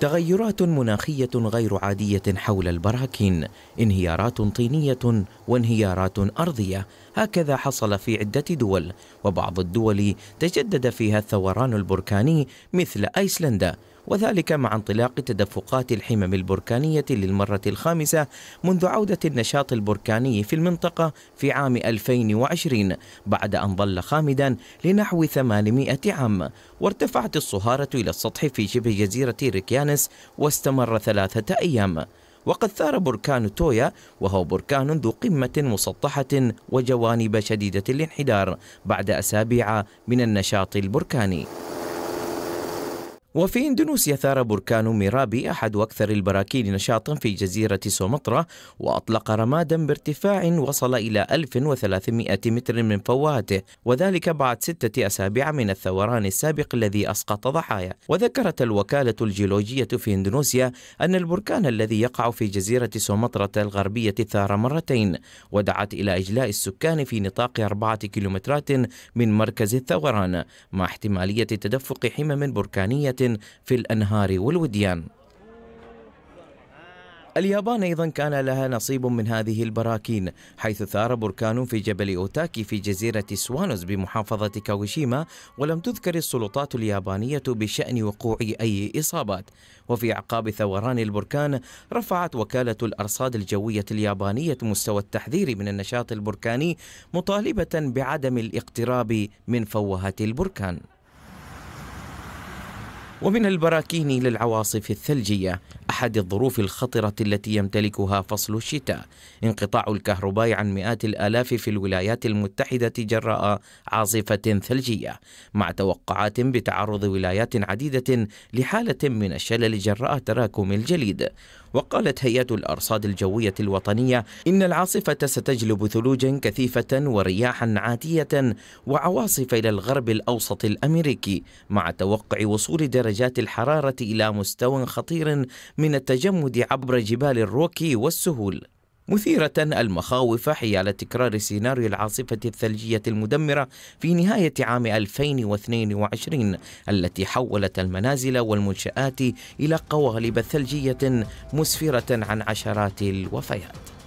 تغيرات مناخية غير عادية حول البراكين، انهيارات طينية وانهيارات أرضية، هكذا حصل في عدة دول، وبعض الدول تجدد فيها الثوران البركاني مثل أيسلندا، وذلك مع انطلاق تدفقات الحمم البركانية للمرة الخامسة منذ عودة النشاط البركاني في المنطقة في عام 2020 بعد أن ظل خامدا لنحو 800 عام وارتفعت الصهارة إلى السطح في شبه جزيرة ريكيانس واستمر ثلاثة أيام وقد ثار بركان تويا وهو بركان ذو قمة مسطحة وجوانب شديدة الانحدار بعد أسابيع من النشاط البركاني وفي إندونيسيا ثار بركان ميرابي أحد أكثر البراكين نشاطا في جزيرة سومطرة وأطلق رمادا بارتفاع وصل إلى 1300 متر من فواته وذلك بعد ستة أسابيع من الثوران السابق الذي أسقط ضحايا وذكرت الوكالة الجيولوجية في إندونيسيا أن البركان الذي يقع في جزيرة سومطرة الغربية ثار مرتين ودعت إلى إجلاء السكان في نطاق أربعة كيلومترات من مركز الثوران مع احتمالية تدفق حمم بركانية في الأنهار والوديان اليابان أيضا كان لها نصيب من هذه البراكين حيث ثار بركان في جبل أوتاكي في جزيرة سوانوز بمحافظة كاوشيما ولم تذكر السلطات اليابانية بشأن وقوع أي إصابات وفي أعقاب ثوران البركان رفعت وكالة الأرصاد الجوية اليابانية مستوى التحذير من النشاط البركاني مطالبة بعدم الاقتراب من فوهة البركان ومن البراكين للعواصف الثلجية أحد الظروف الخطرة التي يمتلكها فصل الشتاء انقطاع الكهرباء عن مئات الآلاف في الولايات المتحدة جراء عاصفة ثلجية مع توقعات بتعرض ولايات عديدة لحالة من الشلل جراء تراكم الجليد وقالت هيئة الأرصاد الجوية الوطنية إن العاصفة ستجلب ثلوجا كثيفة ورياحا عاتية وعواصف إلى الغرب الأوسط الأمريكي مع توقع وصول درجة درجات الحرارة إلى مستوى خطير من التجمد عبر جبال الروكي والسهول مثيرة المخاوف حيال تكرار سيناريو العاصفة الثلجية المدمرة في نهاية عام 2022 التي حولت المنازل والمنشآت إلى قوالب ثلجية مسفرة عن عشرات الوفيات